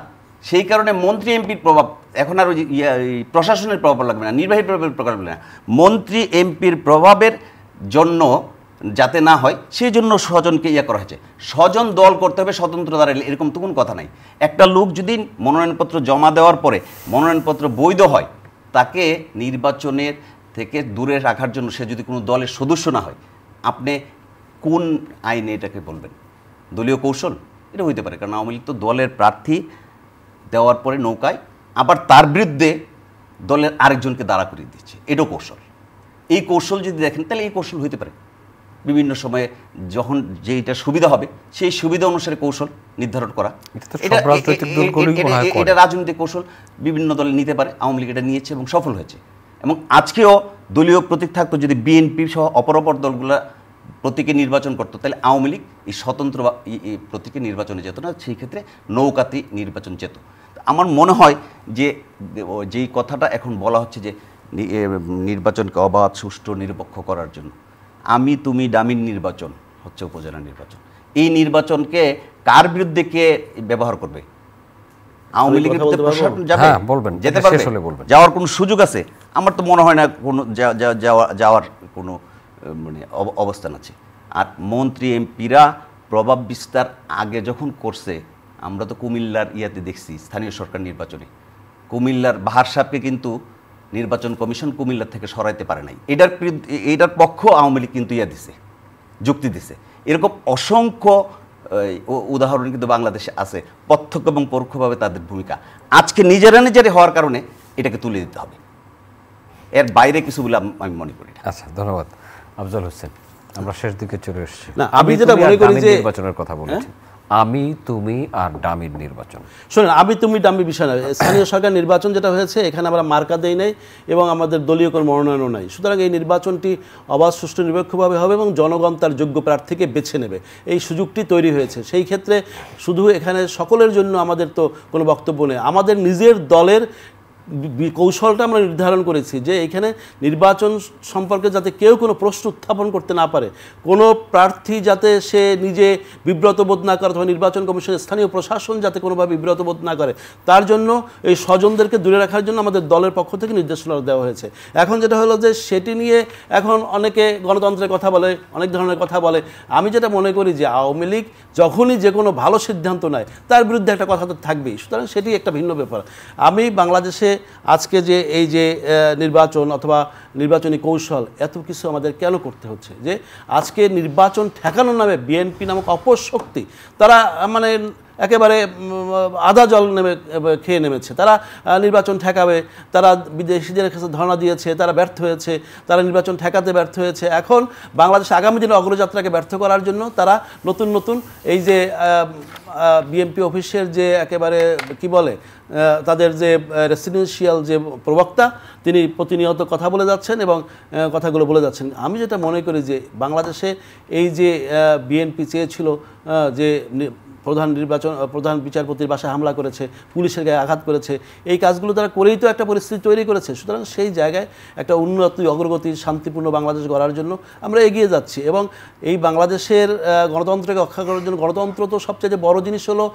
সেই কারণে মন্ত্রী এমপির প্রভাব এখন আর ওই ইয়ে, প্রশাসনের প্রভাব লাগবে না নির্বাহী প্রভাবের প্রভাব লাগবে না মন্ত্রী এমপির প্রভাবের জন্য যাতে না হয় সেই জন্য স্বজনকে ইয়ে করা হয়েছে স্বজন দল করতে হবে স্বতন্ত্র দ্বারা এরকম তো কোনো কথা নাই একটা লোক যদি মনোনয়নপত্র জমা দেওয়ার পরে মনোনয়নপত্র বৈধ হয় তাকে নির্বাচনের থেকে দূরে রাখার জন্য সে যদি কোনো দলের সদস্য না হয় আপনি কোন আইনে এটাকে বলবেন দলীয় কৌশল এটা হইতে পারে কারণ আওয়ামী লীগ তো দলের প্রার্থী দেওয়ার পরে নৌকায় আবার তার বিরুদ্ধে দলের আরেকজনকে দাঁড়া করিয়ে দিচ্ছে এটাও কৌশল এই কৌশল যদি দেখেন তাহলে এই কৌশল হইতে পারে বিভিন্ন সময়ে যখন যেটা সুবিধা হবে সেই সুবিধা অনুসারে কৌশল নির্ধারণ করা এটা রাজনৈতিক কৌশল বিভিন্ন দলে নিতে পারে আওয়ামী লীগ এটা নিয়েছে এবং সফল হয়েছে এবং আজকেও দলীয় প্রতীক থাকতো যদি বিএনপি সহ অপর অপর দলগুলা প্রতীকে নির্বাচন করত তাহলে আওয়ামী লীগ এই স্বতন্ত্র প্রতীকে নির্বাচনে যেত না সেই ক্ষেত্রে নৌকাতে নির্বাচন যেত আমার মনে হয় যে যেই কথাটা এখন বলা হচ্ছে যে নির্বাচনকে অবাধ সুষ্ঠু নিরপেক্ষ করার জন্য আমি তুমি ডামিন নির্বাচন হচ্ছে উপজেলা নির্বাচন এই নির্বাচনকে কার বিরুদ্ধে কে ব্যবহার করবে আওয়ামী লীগের যাবে হ্যাঁ, বলবেন যেতে পারবে যাওয়ার কোনো সুযোগ আছে আমার তো মনে হয় না কোনো যাওয়ার কোনো মানে অবস্থান আছে আর মন্ত্রী এমপিরা প্রভাব বিস্তার আগে যখন করছে আমরা তো কুমিল্লার ইয়াতে দেখছি স্থানীয় সরকার নির্বাচনে কুমিল্লার বাহার কিন্তু নির্বাচন কমিশন কুমিল্লার থেকে সরাইতে পারে নাই এটার এটার পক্ষ আওয়ামী লীগ কিন্তু ইয়া দিছে যুক্তি দিছে এরকম অসংখ্য উদাহরণ কিন্তু বাংলাদেশে আছে প্রত্যক্ষ এবং পরোক্ষভাবে তাদের ভূমিকা আজকে নিজেরা নিজেরা হওয়ার কারণে এটাকে তুলে দিতে হবে এর বাইরে কিছু বলে আমি মনে করি আচ্ছা ধন্যবাদ আফজাল হোসেন আমরা শেষ দিকে চলে এসেছি না আমি যেটা মনে করি যে নির্বাচনের কথা হ্যাঁ? বলেছি আমি তুমি আর ডামির নির্বাচন শোনেন আমি তুমি ডামি বিষয় না স্থানীয় সরকার নির্বাচন যেটা হয়েছে এখানে আমরা মার্কা দেই নাই এবং আমাদের দলীয় কোনো মনোনয়নও নাই সুতরাং এই নির্বাচনটি অবাধ সুষ্ঠু নিরপেক্ষভাবে হবে এবং জনগণ তার যোগ্য প্রার্থীকে বেছে নেবে এই সুযোগটি তৈরি হয়েছে সেই ক্ষেত্রে শুধু এখানে সকলের জন্য আমাদের তো কোনো বক্তব্য নেই আমাদের নিজের দলের কৌশলটা আমরা নির্ধারণ করেছি যে এখানে নির্বাচন সম্পর্কে যাতে কেউ কোনো প্রশ্ন উত্থাপন করতে না পারে কোনো প্রার্থী যাতে সে নিজে বিব্রত বোধ না করে অথবা নির্বাচন কমিশনের স্থানীয় প্রশাসন যাতে কোনোভাবে বিব্রত বোধ না করে তার জন্য এই স্বজনদেরকে দূরে রাখার জন্য আমাদের দলের পক্ষ থেকে নির্দেশনা দেওয়া হয়েছে এখন যেটা হলো যে সেটি নিয়ে এখন অনেকে গণতন্ত্রের কথা বলে অনেক ধরনের কথা বলে আমি যেটা মনে করি যে আওয়ামী লীগ যখনই যে কোনো ভালো সিদ্ধান্ত নেয় তার বিরুদ্ধে একটা কথা তো থাকবেই সুতরাং সেটি একটা ভিন্ন ব্যাপার আমি বাংলাদেশে আজকে যে এই যে নির্বাচন অথবা নির্বাচনী কৌশল এত কিছু আমাদের কেন করতে হচ্ছে যে আজকে নির্বাচন ঠেকানোর নামে বিএনপি নামক অপশক্তি তারা মানে একেবারে আদা জল নেমে খেয়ে নেমেছে তারা নির্বাচন ঠেকাবে তারা বিদেশিদের কাছে ধর্ণা দিয়েছে তারা ব্যর্থ হয়েছে তারা নির্বাচন ঠেকাতে ব্যর্থ হয়েছে এখন বাংলাদেশ আগামী দিনে অগ্রযাত্রাকে ব্যর্থ করার জন্য তারা নতুন নতুন এই যে বিএমপি অফিসের যে একেবারে কি বলে তাদের যে রেসিডেন্সিয়াল যে প্রবক্তা তিনি প্রতিনিয়ত কথা বলে যাচ্ছেন এবং কথাগুলো বলে যাচ্ছেন আমি যেটা মনে করি যে বাংলাদেশে এই যে বিএনপি চেয়েছিল যে প্রধান নির্বাচন প্রধান বিচারপতির বাসায় হামলা করেছে পুলিশের গায়ে আঘাত করেছে এই কাজগুলো তারা করেই তো একটা পরিস্থিতি তৈরি করেছে সুতরাং সেই জায়গায় একটা উন্নতি অগ্রগতি শান্তিপূর্ণ বাংলাদেশ গড়ার জন্য আমরা এগিয়ে যাচ্ছি এবং এই বাংলাদেশের গণতন্ত্রকে রক্ষা করার জন্য গণতন্ত্র তো সবচেয়ে বড় জিনিস হলো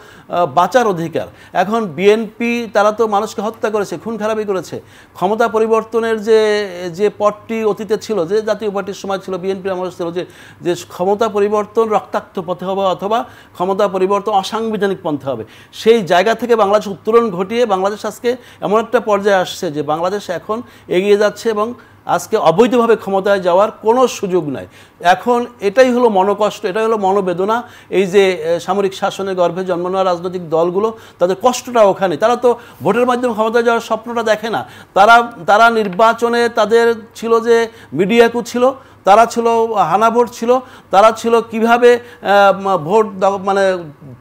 বাঁচার অধিকার এখন বিএনপি তারা তো মানুষকে হত্যা করেছে খুন খারাপই করেছে ক্ষমতা পরিবর্তনের যে যে পটটি অতীতে ছিল যে জাতীয় পার্টির সময় ছিল বিএনপি আমার ছিল যে যে ক্ষমতা পরিবর্তন রক্তাক্ত পথে হবে অথবা ক্ষমতা পরিবর্তন তো অসাংবিধানিক পন্থা হবে সেই জায়গা থেকে বাংলাদেশ উত্তোলন ঘটিয়ে বাংলাদেশ আজকে এমন একটা পর্যায়ে আসছে যে বাংলাদেশ এখন এগিয়ে যাচ্ছে এবং আজকে অবৈধভাবে ক্ষমতায় যাওয়ার কোনো সুযোগ নাই এখন এটাই হলো মনোকষ্ট এটাই হলো মনোবেদনা এই যে সামরিক শাসনের গর্ভে জন্ম নেওয়া রাজনৈতিক দলগুলো তাদের কষ্টটা ওখানে তারা তো ভোটের মাধ্যমে ক্ষমতায় যাওয়ার স্বপ্নটা দেখে না তারা তারা নির্বাচনে তাদের ছিল যে মিডিয়াকু ছিল তারা ছিল হানা ভোট ছিল তারা ছিল কিভাবে ভোট মানে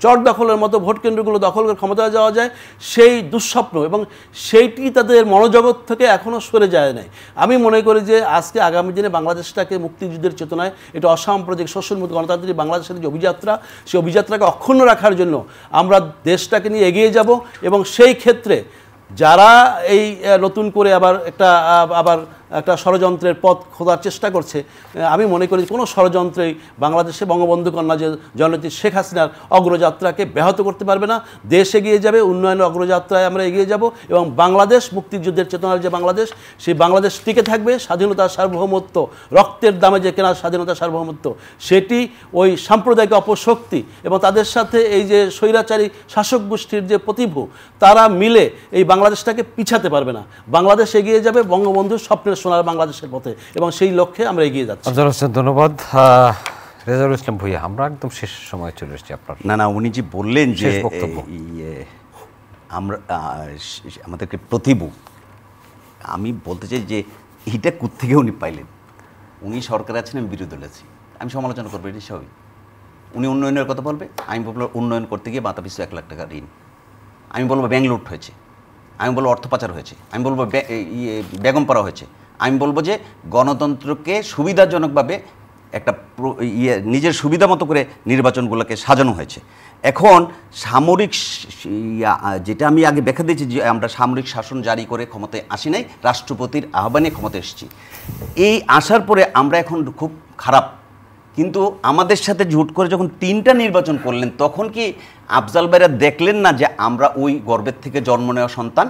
চট দখলের মতো ভোট কেন্দ্রগুলো দখল করে ক্ষমতায় যাওয়া যায় সেই দুঃস্বপ্ন এবং সেইটি তাদের মনোজগৎ থেকে এখনও সরে যায় নাই আমি মনে করি যে আজকে আগামী দিনে বাংলাদেশটাকে মুক্তিযুদ্ধের চেতনায় এটা অসাম্প্রদায়িক শোষণমুক্ত গণতান্ত্রিক বাংলাদেশের যে অভিযাত্রা সেই অভিযাত্রাকে অক্ষুণ্ণ রাখার জন্য আমরা দেশটাকে নিয়ে এগিয়ে যাব এবং সেই ক্ষেত্রে যারা এই নতুন করে আবার একটা আবার একটা ষড়যন্ত্রের পথ খোঁজার চেষ্টা করছে আমি মনে করি কোনো ষড়যন্ত্রেই বাংলাদেশে বঙ্গবন্ধু কন্যা যে জননেত্রী শেখ হাসিনার অগ্রযাত্রাকে ব্যাহত করতে পারবে না দেশ এগিয়ে যাবে উন্নয়নের অগ্রযাত্রায় আমরা এগিয়ে যাব এবং বাংলাদেশ মুক্তিযুদ্ধের চেতনার যে বাংলাদেশ সেই বাংলাদেশ টিকে থাকবে স্বাধীনতার সার্বভৌমত্ব রক্তের দামে যে কেনা স্বাধীনতা সার্বভৌমত্ব সেটি ওই সাম্প্রদায়িক অপশক্তি এবং তাদের সাথে এই যে স্বৈরাচারী শাসক গোষ্ঠীর যে প্রতিভু তারা মিলে এই বাংলাদেশটাকে পিছাতে পারবে না বাংলাদেশ এগিয়ে যাবে বঙ্গবন্ধুর স্বপ্নের সোনার বাংলাদেশের পথে এবং সেই লক্ষ্যে আমরা এগিয়ে যাচ্ছি ধন্যবাদ রেজাউল ইসলাম ভুইয়া আমরা একদম শেষ সময় চলে এসেছি আপনার না না উনি যে বললেন যে ইয়ে, আমরা আমাদেরকে প্রতিভু আমি বলতে চাই যে এইটা থেকে উনি পাইলেন উনি সরকার আছেন আমি বিরোধী দলে আছি আমি সমালোচনা করবো এটি স্বাভাবিক উনি উন্নয়নের কথা বলবে আমি বলবো উন্নয়ন করতে গিয়ে মাথা পিছু এক লাখ টাকা ঋণ আমি বলবো ব্যাংক হয়েছে আমি বলবো অর্থ পাচার হয়েছে আমি বলবো ইয়ে পাড়া হয়েছে আমি বলবো যে গণতন্ত্রকে সুবিধাজনকভাবে একটা ইয়ে নিজের সুবিধা মতো করে নির্বাচনগুলোকে সাজানো হয়েছে এখন সামরিক যেটা আমি আগে ব্যাখ্যা দিয়েছি যে আমরা সামরিক শাসন জারি করে ক্ষমতায় আসি নাই রাষ্ট্রপতির আহ্বানে ক্ষমতায় এসেছি এই আসার পরে আমরা এখন খুব খারাপ কিন্তু আমাদের সাথে ঝুট করে যখন তিনটা নির্বাচন করলেন তখন কি আফজাল ভাইরা দেখলেন না যে আমরা ওই গর্বের থেকে জন্ম নেওয়া সন্তান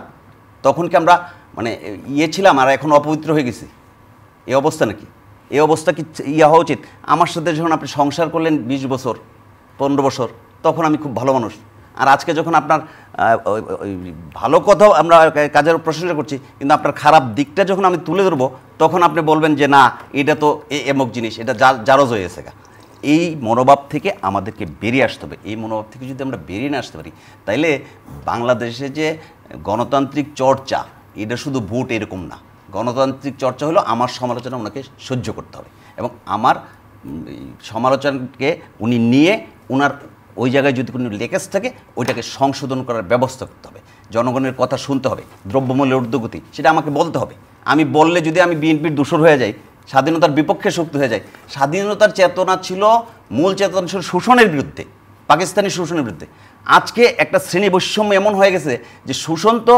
তখন কি আমরা মানে ইয়ে ছিলাম আর এখন অপবিত্র হয়ে গেছি এই অবস্থা নাকি এই অবস্থা কি ইয়া হওয়া উচিত আমার সাথে যখন আপনি সংসার করলেন বিশ বছর পনেরো বছর তখন আমি খুব ভালো মানুষ আর আজকে যখন আপনার ভালো কথাও আমরা কাজের প্রশংসা করছি কিন্তু আপনার খারাপ দিকটা যখন আমি তুলে ধরবো তখন আপনি বলবেন যে না এটা তো এমক জিনিস এটা জারজ হয়েছে গা এই মনোভাব থেকে আমাদেরকে বেরিয়ে আসতে হবে এই মনোভাব থেকে যদি আমরা বেরিয়ে না আসতে পারি তাইলে বাংলাদেশে যে গণতান্ত্রিক চর্চা এটা শুধু ভোট এরকম না গণতান্ত্রিক চর্চা হলো আমার সমালোচনা ওনাকে সহ্য করতে হবে এবং আমার সমালোচনাকে উনি নিয়ে ওনার ওই জায়গায় যদি কোনো লেকেজ থাকে ওইটাকে সংশোধন করার ব্যবস্থা করতে হবে জনগণের কথা শুনতে হবে দ্রব্যমূল্যের ঊর্ধ্বগতি সেটা আমাকে বলতে হবে আমি বললে যদি আমি বিএনপির দূষণ হয়ে যাই স্বাধীনতার বিপক্ষে শক্তি হয়ে যায় স্বাধীনতার চেতনা ছিল মূল চেতনা ছিল শোষণের বিরুদ্ধে পাকিস্তানি শোষণের বিরুদ্ধে আজকে একটা শ্রেণী বৈষম্য এমন হয়ে গেছে যে শোষণ তো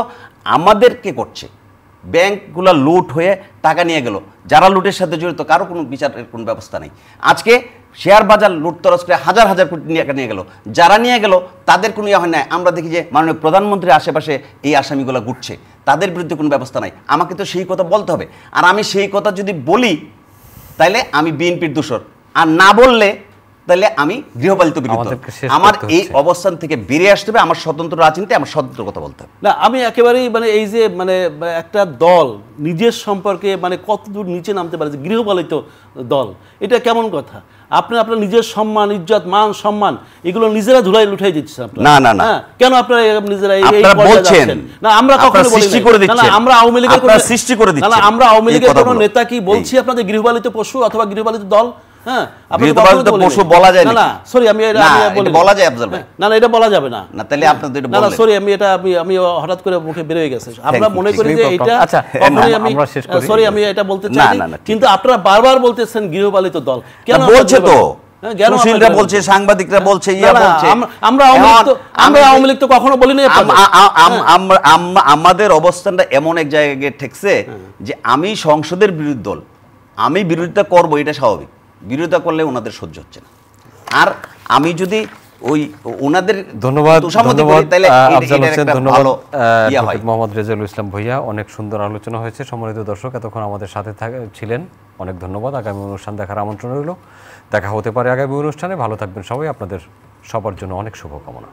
আমাদেরকে করছে ব্যাংকগুলো লুট হয়ে টাকা নিয়ে গেল যারা লুটের সাথে জড়িত কারো কোনো বিচারের কোনো ব্যবস্থা নেই আজকে শেয়ার বাজার তরস করে হাজার হাজার কোটি টাকা নিয়ে গেল যারা নিয়ে গেল তাদের কোনো ইয়ে হয় নাই আমরা দেখি যে মাননীয় প্রধানমন্ত্রীর আশেপাশে এই আসামিগুলো ঘুরছে তাদের বিরুদ্ধে কোনো ব্যবস্থা নাই আমাকে তো সেই কথা বলতে হবে আর আমি সেই কথা যদি বলি তাইলে আমি বিএনপির দোষর আর না বললে তাহলে আমি গৃহপালিত বিরুদ্ধ আমার এই অবস্থান থেকে বেরিয়ে আসতে হবে আমার স্বতন্ত্র রাজনীতি আমার স্বতন্ত্র কথা বলতে হবে না আমি একেবারেই মানে এই যে মানে একটা দল নিজের সম্পর্কে মানে কতদূর নিচে নামতে পারে যে গৃহপালিত দল এটা কেমন কথা আপনি আপনার নিজের সম্মান ইজ্জত মান সম্মান এগুলো নিজেরা ধুলাই লুঠাই দিচ্ছে না না না হ্যাঁ, কেন আপনারা নিজেরা এই বলছেন না আমরা কখনো সৃষ্টি করে দিচ্ছেন না আমরা আওয়ামী লীগের সৃষ্টি করে দিচ্ছেন না আমরা আওয়ামী লীগের কোনো নেতা কি বলছি আপনাদের গৃহপালিত পশু অথবা গৃহপালিত দল হ্যাঁ বলা যায় না সরি আমি বলা যায় না না এটা বলা যাবে না তাহলে সরি আমি এটা আমি হঠাৎ করে মনে করি যে সরি আচ্ছা, আমি এটা বলতে চাই কিন্তু আপনারা বারবার বলতেছেন গৃহপালিত দল কেন বলছে তো হ্যাঁ, সুশীলরা বলছে সাংবাদিকরা বলছে ইয়া বলছে আমরা আমরা আওয়ামী লীগ তো কখনো বলি না হ্যাঁ। আমাদের অবস্থানটা এমন এক জায়গায় ঠেকছে হ্যাঁ। যে আমি সংসদের বিরুদ্ধে দল আমি বিরোধিতা করব এটা স্বাভাবিক বিরোধিতা করলে ওনাদের সহ্য হচ্ছে না আর আমি যদি ওই ওনাদের ধন্যবাদ ধন্যবাদ আফজাল হোসেন ধন্যবাদ মোহাম্মদ রেজাউল ইসলাম ভইয়া অনেক সুন্দর আলোচনা হয়েছে সম্মানিত দর্শক এতক্ষণ আমাদের সাথে ছিলেন অনেক ধন্যবাদ আগামী অনুষ্ঠান দেখার আমন্ত্রণ রইল দেখা হতে পারে আগামী অনুষ্ঠানে ভালো থাকবেন সবাই আপনাদের সবার জন্য অনেক শুভকামনা